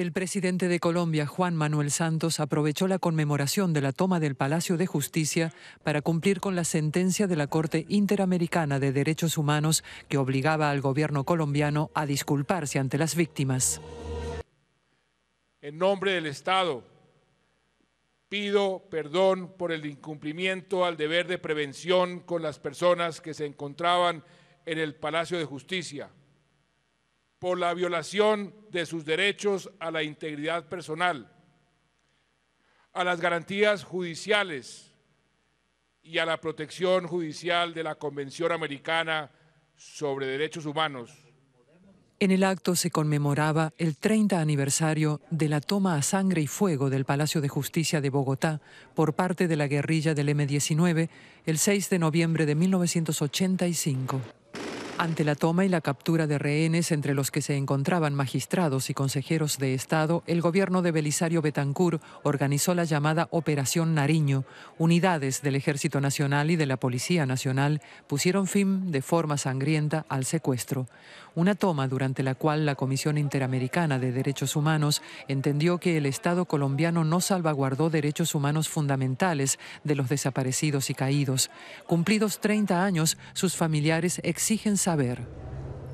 El presidente de Colombia, Juan Manuel Santos, aprovechó la conmemoración de la toma del Palacio de Justicia para cumplir con la sentencia de la Corte Interamericana de Derechos Humanos que obligaba al gobierno colombiano a disculparse ante las víctimas. En nombre del Estado, pido perdón por el incumplimiento al deber de prevención con las personas que se encontraban en el Palacio de Justicia por la violación de sus derechos a la integridad personal, a las garantías judiciales y a la protección judicial de la Convención Americana sobre Derechos Humanos. En el acto se conmemoraba el 30 aniversario de la toma a sangre y fuego del Palacio de Justicia de Bogotá por parte de la guerrilla del M-19 el 6 de noviembre de 1985 ante la toma y la captura de rehenes entre los que se encontraban magistrados y consejeros de Estado, el gobierno de Belisario Betancur organizó la llamada Operación Nariño. Unidades del Ejército Nacional y de la Policía Nacional pusieron fin de forma sangrienta al secuestro. Una toma durante la cual la Comisión Interamericana de Derechos Humanos entendió que el Estado colombiano no salvaguardó derechos humanos fundamentales de los desaparecidos y caídos. Cumplidos 30 años, sus familiares exigen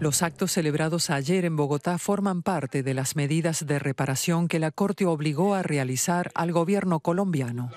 los actos celebrados ayer en Bogotá forman parte de las medidas de reparación que la Corte obligó a realizar al gobierno colombiano.